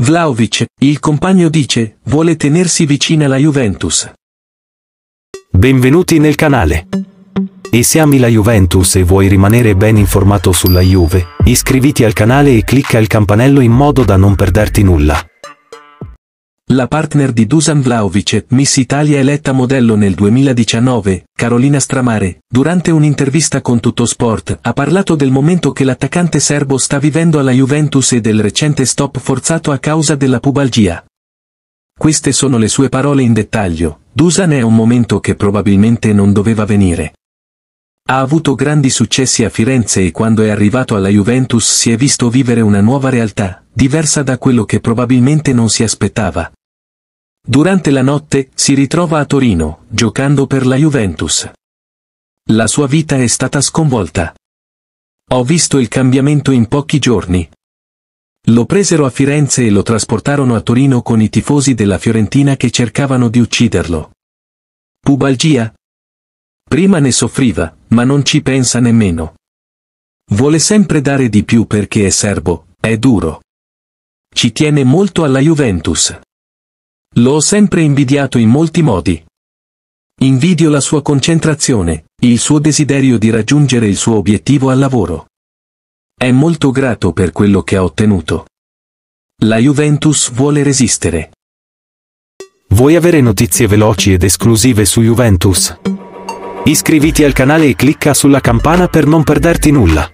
Vlaovic, il compagno dice, vuole tenersi vicina la Juventus. Benvenuti nel canale. E se ami la Juventus e vuoi rimanere ben informato sulla Juve, iscriviti al canale e clicca il campanello in modo da non perderti nulla. La partner di Dusan Vlaovic, Miss Italia eletta modello nel 2019, Carolina Stramare, durante un'intervista con Tutto Sport, ha parlato del momento che l'attaccante serbo sta vivendo alla Juventus e del recente stop forzato a causa della pubalgia. Queste sono le sue parole in dettaglio, Dusan è un momento che probabilmente non doveva venire. Ha avuto grandi successi a Firenze e quando è arrivato alla Juventus si è visto vivere una nuova realtà, diversa da quello che probabilmente non si aspettava, Durante la notte si ritrova a Torino, giocando per la Juventus. La sua vita è stata sconvolta. Ho visto il cambiamento in pochi giorni. Lo presero a Firenze e lo trasportarono a Torino con i tifosi della Fiorentina che cercavano di ucciderlo. Pubalgia? Prima ne soffriva, ma non ci pensa nemmeno. Vuole sempre dare di più perché è serbo, è duro. Ci tiene molto alla Juventus. L'ho sempre invidiato in molti modi. Invidio la sua concentrazione, il suo desiderio di raggiungere il suo obiettivo al lavoro. È molto grato per quello che ha ottenuto. La Juventus vuole resistere. Vuoi avere notizie veloci ed esclusive su Juventus? Iscriviti al canale e clicca sulla campana per non perderti nulla.